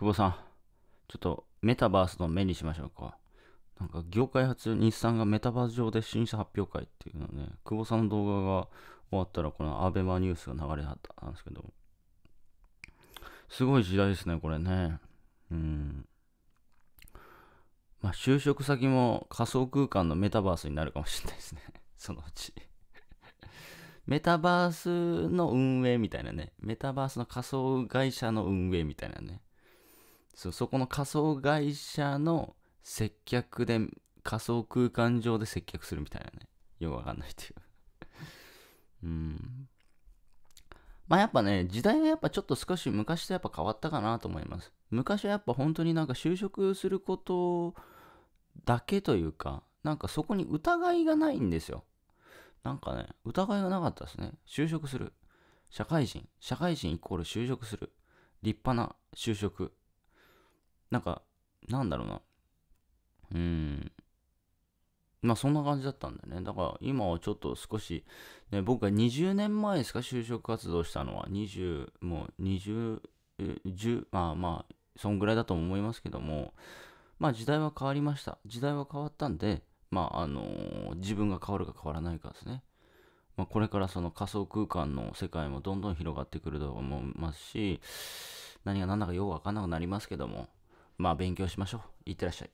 久保さん、ちょっとメタバースの目にしましょうか。なんか業界初日産がメタバース上で新車発表会っていうのね、久保さんの動画が終わったらこのアベマニュースが流れはったんですけど、すごい時代ですね、これね。うん。まあ、就職先も仮想空間のメタバースになるかもしれないですね。そのうちメタバースの運営みたいなね。メタバースの仮想会社の運営みたいなね。そうそこの仮想会社の接客で仮想空間上で接客するみたいなねよくわかんないっていう うんまあやっぱね時代はやっぱちょっと少し昔とやっぱ変わったかなと思います昔はやっぱ本当になんか就職することだけというかなんかそこに疑いがないんですよなんかね疑いがなかったですね就職する社会人社会人イコール就職する立派な就職なんか、なんだろうな。うん。まあそんな感じだったんだよね。だから今はちょっと少し、ね、僕が20年前ですか、就職活動したのは、20、もう20、10、まあまあ、そんぐらいだと思いますけども、まあ時代は変わりました。時代は変わったんで、まああのー、自分が変わるか変わらないかですね。まあこれからその仮想空間の世界もどんどん広がってくると思いますし、何が何だかよくわかんなくなりますけども、まあ勉強しましょう。いってらっしゃい。